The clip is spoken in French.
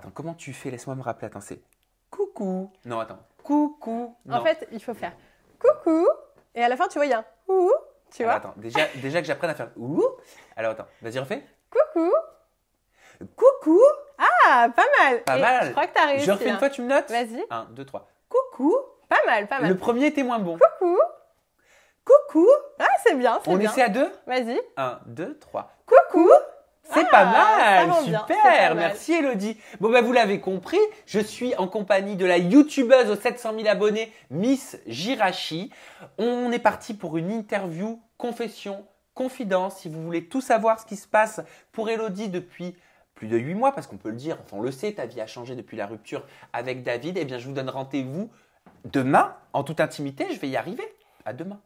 attends, comment tu fais Laisse-moi me rappeler. Attends, c'est coucou. Non, attends. Coucou. En fait, il faut faire coucou. Et à la fin, tu vois, il y a un ouh. Tu vois Attends, déjà, déjà que j'apprenne à faire ouh. Alors attends, vas-y, refais. Coucou. Coucou. Ah, pas mal. Pas mal. Je crois que t'as réussi. Je refais une hein. fois, tu me notes Vas-y. 1, 2, 3. Coucou. Pas mal, pas mal. Le premier était moins bon. Coucou. Coucou. Ah, c'est bien, c'est bien. On essaie à deux Vas-y. 1, 2, 3. Coucou. Ah, pas mal, super, merci Elodie. Bon ben vous l'avez compris, je suis en compagnie de la youtubeuse aux 700 000 abonnés, Miss Jirachi. On est parti pour une interview, confession, confidence. Si vous voulez tout savoir ce qui se passe pour Elodie depuis plus de 8 mois, parce qu'on peut le dire, enfin on le sait, ta vie a changé depuis la rupture avec David, eh bien je vous donne rendez-vous demain, en toute intimité, je vais y arriver. À demain.